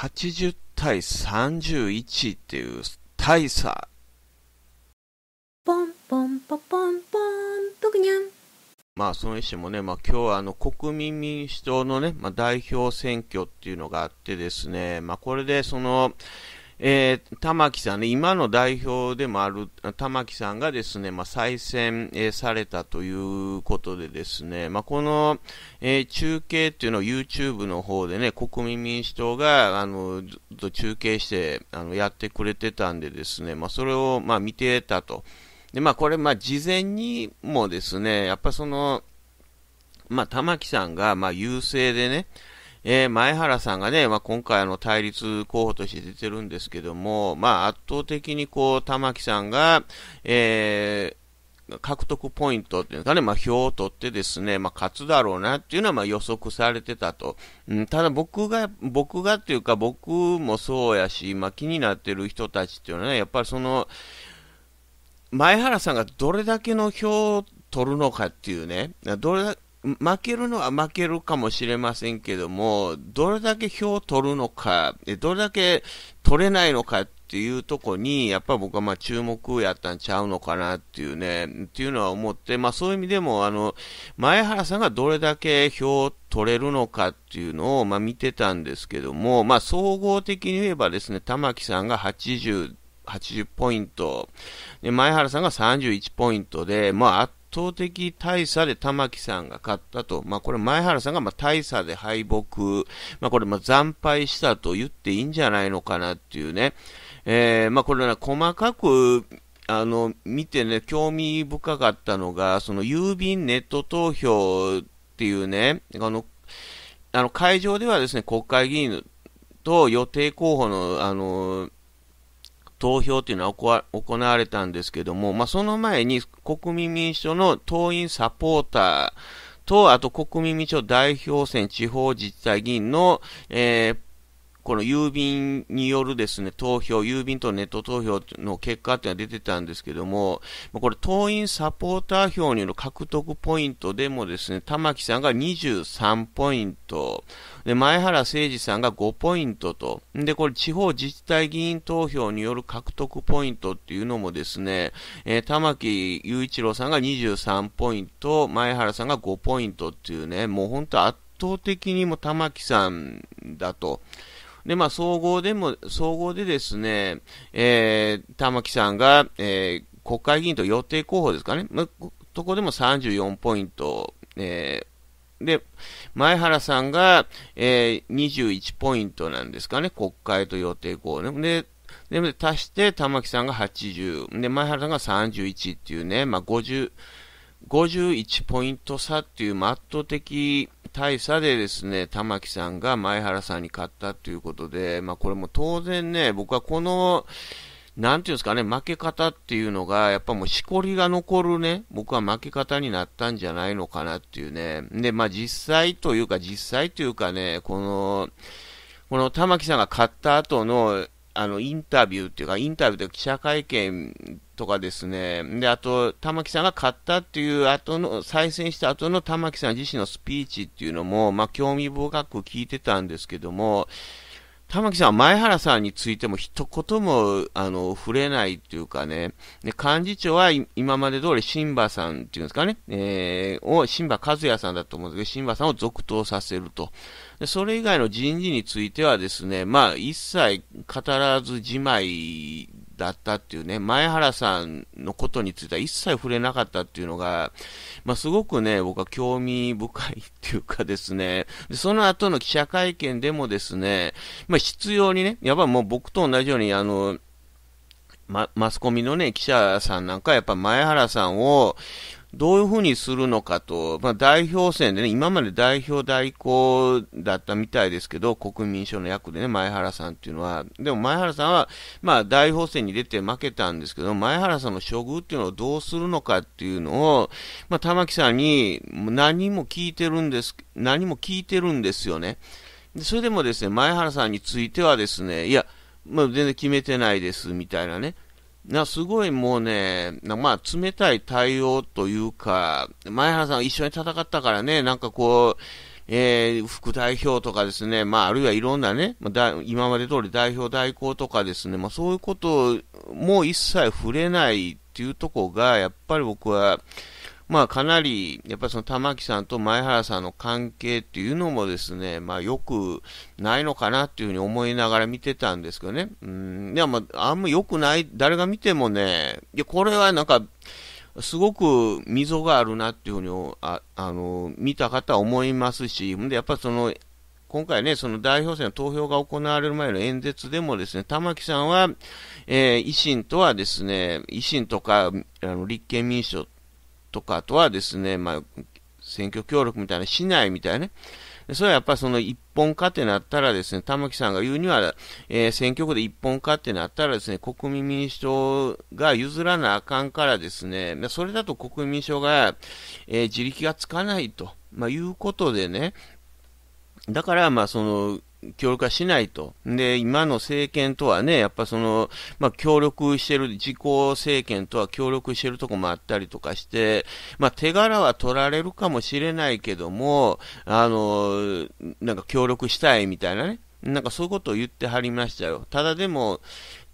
80対31っていう大差。ポンポンポポンポン、ぷくにゃん。まあ、その意思もね、まあ、今日はあの国民民主党のね、まあ、代表選挙っていうのがあってですね、まあ、これでその、えー、玉木さんね、今の代表でもある玉木さんがですね、まあ、再選、えー、されたということでですね、まあ、この、えー、中継っていうのを YouTube の方でね、国民民主党が、あの、ずっと中継して、あの、やってくれてたんでですね、まあ、それを、まあ、見てたと。で、まあ、これ、まあ、事前にもですね、やっぱその、まあ、玉木さんが、まあ、優勢でね、えー、前原さんがね、まあ、今回の対立候補として出てるんですけども、まあ、圧倒的にこう、玉木さんが、えー、獲得ポイントっていうかね、まあ、票を取ってですね、まあ、勝つだろうなっていうのはまあ予測されてたと。うん、ただ僕が、僕がっていうか僕もそうやし、まあ、気になってる人たちっていうのはね、やっぱりその、前原さんがどれだけの票を取るのかっていうね、どれだけ負けるのは負けるかもしれませんけども、どれだけ票を取るのか、どれだけ取れないのかっていうとこに、やっぱり僕はまあ注目やったんちゃうのかなっていうね、っていうのは思って、まあそういう意味でも、あの、前原さんがどれだけ票を取れるのかっていうのを、まあ見てたんですけども、まあ総合的に言えばですね、玉木さんが80、80ポイント、前原さんが31ポイントで、まあ圧倒的大差で玉木さんが勝ったと、まあ、これ、前原さんがま大差で敗北、まあ、これ、惨敗したと言っていいんじゃないのかなっていうね、えー、まあ、これは細かくあの見てね、興味深かったのが、その郵便ネット投票っていうね、あのあの会場ではですね国会議員と予定候補のあの投票というのは行われたんですけども、まあ、その前に国民民主党の党員サポーターと、あと国民民主党代表選地方自治体議員の、えーこの郵便によるですね、投票、郵便とネット投票の結果っていうのは出てたんですけども、これ、党員サポーター票による獲得ポイントでもですね、玉木さんが23ポイント、で、前原誠二さんが5ポイントと、で、これ、地方自治体議員投票による獲得ポイントっていうのもですね、えー、玉木雄一郎さんが23ポイント、前原さんが5ポイントっていうね、もう本当圧倒的にも玉木さんだと。で、まあ、総合でも、総合でですね、えー、玉木さんが、えー、国会議員と予定候補ですかね、まあ、とこでも34ポイント、えー、で、前原さんが、えー、21ポイントなんですかね、国会と予定候補、で。で、で足して玉木さんが80、で、前原さんが31っていうね、まあ、50、51ポイント差っていう、圧倒的、大差でですね、玉木さんが前原さんに勝ったということで、まあこれも当然ね、僕はこの、なんていうんですかね、負け方っていうのが、やっぱもうしこりが残るね、僕は負け方になったんじゃないのかなっていうね。で、まあ実際というか、実際というかね、この、この玉木さんが勝った後のあの、インタビューっていうか、インタビューで記者会見とかですね、で、あと、玉木さんが勝ったっていう後の、再選した後の玉木さん自身のスピーチっていうのも、まあ、興味深く聞いてたんですけども、玉木さんは前原さんについても一言もあの触れないというかね、で幹事長は今まで通り新馬さんっていうんですかね、えー、を、新馬和也さんだと思うんですけど、新馬さんを続投させると。でそれ以外の人事についてはですね、まあ一切語らずじまいだったっていうね、前原さんのことについては一切触れなかったっていうのが、まあ、すごくね、僕は興味深いっていうかですね、でその後の記者会見でもですね、まあ、必要にね、やっぱもう僕と同じように、あの、ま、マスコミのね、記者さんなんかやっぱ前原さんを、どういうふうにするのかと、まあ、代表選でね、今まで代表代行だったみたいですけど、国民省の役でね、前原さんっていうのは、でも前原さんは、まあ、代表選に出て負けたんですけど、前原さんの処遇っていうのをどうするのかっていうのを、まあ、玉木さんに何も聞いてるんです、何も聞いてるんですよね。それでもですね、前原さんについてはですね、いや、まあ、全然決めてないですみたいなね、なすごいもうね、まあ、冷たい対応というか、前原さん一緒に戦ったからね、なんかこう、えー、副代表とかですね、まあ、あるいはいろんなね、まあ、今まで通り代表代行とかですね、まあ、そういうことも一切触れないっていうところが、やっぱり僕は、まあ、かなり、やっぱりその玉木さんと前原さんの関係っていうのもですね、まあ、よくないのかなっていうふうに思いながら見てたんですけどね。うん、いや、まあ、あんま良くない、誰が見てもね、いや、これはなんか、すごく溝があるなっていうふうに、ああの、見た方は思いますし、で、やっぱその、今回ね、その代表選の投票が行われる前の演説でもですね、玉木さんは、えー、維新とはですね、維新とか、あの、立憲民主党とか、あとはですね、まあ、選挙協力みたいな、しないみたいなね。それはやっぱりその一本化ってなったらですね、玉木さんが言うには、えー、選挙区で一本化ってなったらですね、国民民主党が譲らなあかんからですね、それだと国民民主党が、えー、自力がつかないと、まあ、いうことでね、だから、まあ、その、協力はしないと。で、今の政権とはね、やっぱその、まあ、協力してる、自公政権とは協力してるとこもあったりとかして、まあ、手柄は取られるかもしれないけども、あの、なんか協力したいみたいなね。なんかそういうことを言ってはりましたよ。ただでも、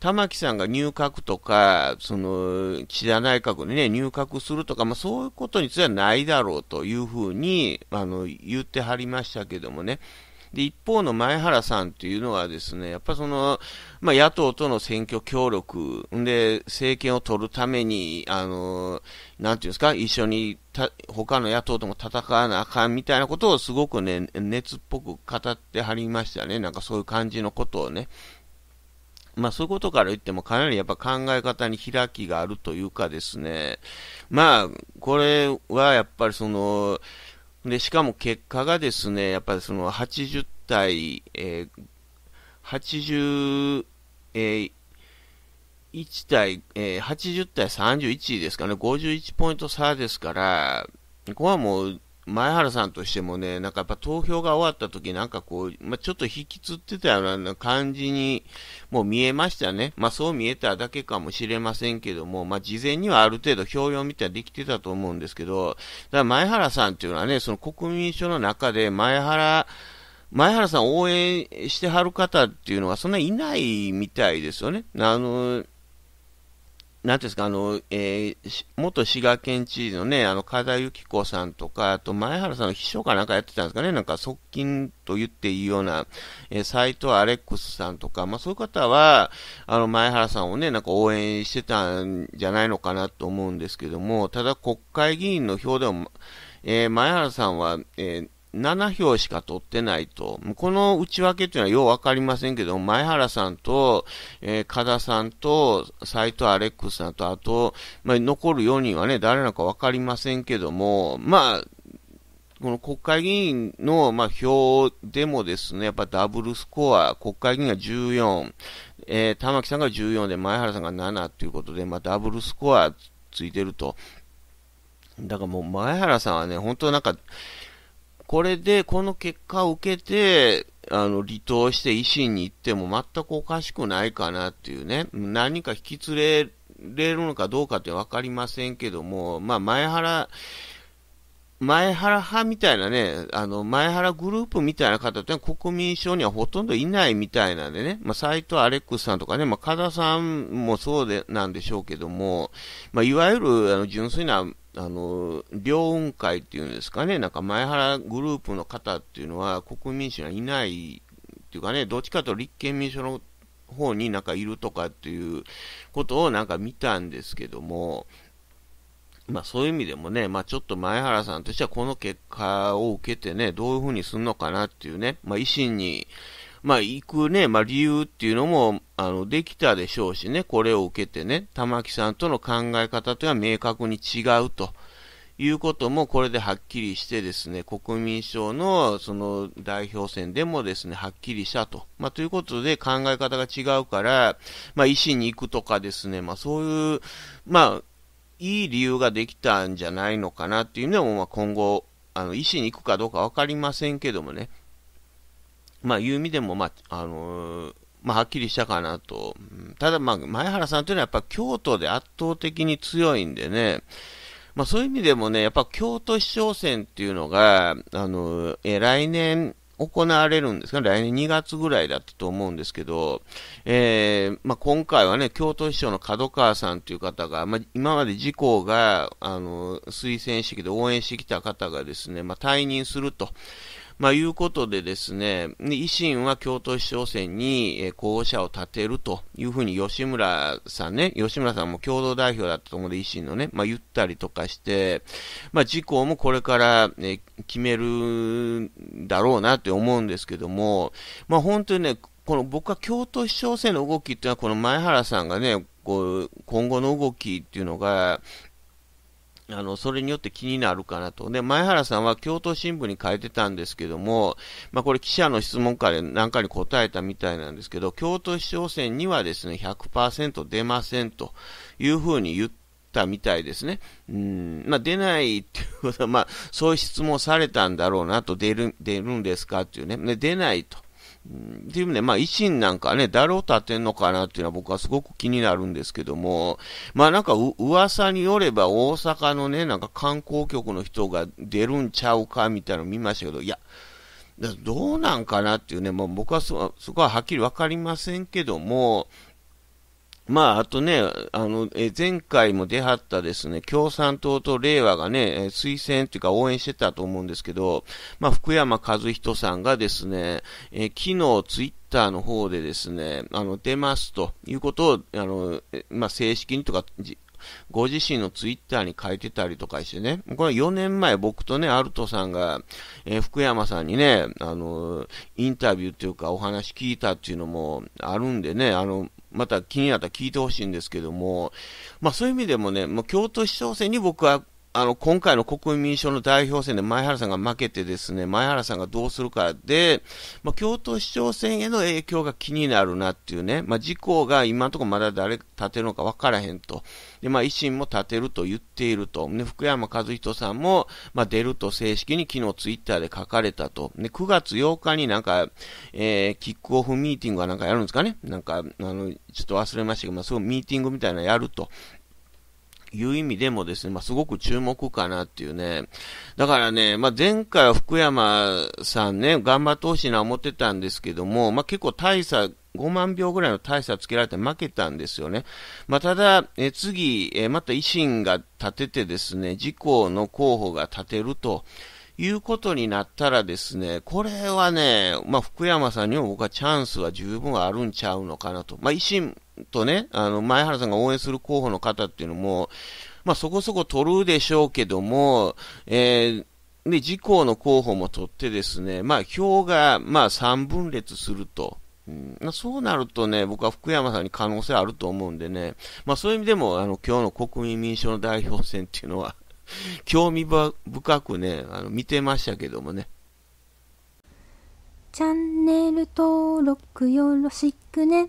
玉木さんが入閣とか、その、岸田内閣にね、入閣するとか、まあ、そういうことについてはないだろうというふうに、あの、言ってはりましたけどもね。で、一方の前原さんっていうのはですね、やっぱその、まあ、野党との選挙協力、で、政権を取るために、あの、なんていうんですか、一緒にた、他の野党とも戦わなあかんみたいなことをすごくね、熱っぽく語ってはりましたね。なんかそういう感じのことをね。まあそういうことから言ってもかなりやっぱ考え方に開きがあるというかですね、まあこれはやっぱりその、で、しかも結果がですね、やっぱりその80対、えー、81対、えー、80対31ですかね、51ポイント差ですから、ここはもう前原さんとしてもね、なんかやっぱ投票が終わった時なんかこう、まあ、ちょっと引きつってたような感じにもう見えましたね。まあ、そう見えただけかもしれませんけども、まあ、事前にはある程度評読みたいなできてたと思うんですけど、だから前原さんっていうのはね、その国民書の中で前原、前原さん応援してはる方っていうのはそんないないみたいですよね。あの、なんですか、あの、えー、元滋賀県知事のね、あの、加田幸子さんとか、あと前原さんの秘書かなんかやってたんですかね、なんか側近と言っていいような、えー、斎藤アレックスさんとか、まあそういう方は、あの、前原さんをね、なんか応援してたんじゃないのかなと思うんですけども、ただ国会議員の票でも、えー、前原さんは、えー、7票しか取ってないと。この内訳というのはようわかりませんけど、前原さんと、えー、加田さんと、斎藤アレックスさんと、あと、まあ、残る4人はね、誰なのかわかりませんけども、まあ、この国会議員の、まあ、票でもですね、やっぱダブルスコア、国会議員が14、えー、玉木さんが14で、前原さんが7ということで、まあ、ダブルスコアついてると。だからもう前原さんはね、本当なんか、これで、この結果を受けて、あの、離党して維新に行っても全くおかしくないかなっていうね、何か引き連れれるのかどうかって分かりませんけども、まあ、前原、前原派みたいなね、あの、前原グループみたいな方って国民省にはほとんどいないみたいなんでね、まあ、斎藤アレックスさんとかね、まあ、加田さんもそうで、なんでしょうけども、まあ、いわゆる、あの、純粋なあの、両雲会っていうんですかね、なんか前原グループの方っていうのは国民主にはいないっていうかね、どっちかと立憲民主の方になんかいるとかっていうことをなんか見たんですけども、まあそういう意味でもね、まあちょっと前原さんとしてはこの結果を受けてね、どういうふうにするのかなっていうね、まあ維新に、まあ、行くね、まあ、理由っていうのも、あの、できたでしょうしね、これを受けてね、玉木さんとの考え方というのは明確に違うと。いうこともこれではっきりしてですね、国民省のその代表選でもですね、はっきりしたと。まあ、ということで考え方が違うから、まあ、維新に行くとかですね、まあ、そういう、まあ、いい理由ができたんじゃないのかなっていうのも、まあ、今後、あの、維新に行くかどうかわかりませんけどもね、まあ、いう意味でも、まあ、あのー、まあ、はっきりしたかなと。ただ、まあ、前原さんというのはやっぱ京都で圧倒的に強いんでね、まあ、そういう意味でもね、やっぱ京都市長選っていうのが、あのー、え来年、行われるんですか来年2月ぐらいだったと思うんですけど、えー、まあ、今回はね、京都市長の角川さんという方が、まあ、今まで自公が、あの、推薦してきて応援してきた方がですね、まあ、退任するとまあ、いうことでですね、維新は京都市長選に候補者を立てるというふうに吉村さんね、吉村さんも共同代表だったと思うので、維新のね、まあ、言ったりとかして、まあ、事項もこれから、ね、決めるだろうなって思うんですけども、まあ、本当にね、この僕は京都市長選の動きっていうのは、この前原さんがね、こう今後の動きっていうのが、あの、それによって気になるかなと。で、前原さんは京都新聞に書いてたんですけども、まあこれ記者の質問から何かに答えたみたいなんですけど、京都市長選にはですね、100%出ませんというふうに言ったみたいですね。うん、まあ出ないっていうことは、まあそういう質問されたんだろうなと、出る、出るんですかっていうね。で、出ないと。っていうね、まあ、維新なんかね、誰を立てんのかなっていうのは僕はすごく気になるんですけども、まあなんかう、噂によれば大阪のね、なんか観光局の人が出るんちゃうかみたいなの見ましたけど、いや、どうなんかなっていうね、もう僕はそこははっきりわかりませんけども、まあ、あとね、あの、え前回も出張ったですね、共産党と令和がね、え推薦というか応援してたと思うんですけど、まあ、福山和人さんがですね、え昨日ツイッターの方でですね、あの、出ますということを、あの、まあ、正式にとか、ご自身のツイッターに書いてたりとかしてね、これ4年前僕とね、アルトさんが、えー、福山さんにね、あの、インタビューというかお話聞いたっていうのもあるんでね、あの、また気になったら聞いてほしいんですけども、まあそういう意味でもね、もう京都市長選に僕はあの、今回の国民民主党の代表選で前原さんが負けてですね、前原さんがどうするかで、まあ、京都市長選への影響が気になるなっていうね、まあ、自公が今のところまだ誰立てるのか分からへんと。で、まあ、維新も立てると言っていると。ね、福山和人さんも、まあ、出ると正式に昨日ツイッターで書かれたと。で、9月8日になんか、えー、キックオフミーティングはなんかやるんですかねなんか、あの、ちょっと忘れましたけど、まあ、そうミーティングみたいなのやると。いう意味でもですね、まあ、すごく注目かなっていうね。だからね、まあ、前回は福山さんね、頑張ってほしいな思ってたんですけども、まあ、結構大差、5万票ぐらいの大差つけられて負けたんですよね。まあ、ただ、え次、えまた維新が立ててですね、自公の候補が立てると、いうことになったらですね、これはね、まあ、福山さんにも僕はチャンスは十分あるんちゃうのかなと。まあ、維新とね、あの、前原さんが応援する候補の方っていうのも、まあ、そこそこ取るでしょうけども、えー、で、自公の候補も取ってですね、まあ、票が、まあ、3分裂すると。うん、そうなるとね、僕は福山さんに可能性あると思うんでね、まあ、そういう意味でも、あの、今日の国民民主党の代表選っていうのは 興味深くね、あの見てましたけどもね。チャンネル登録よろしくね。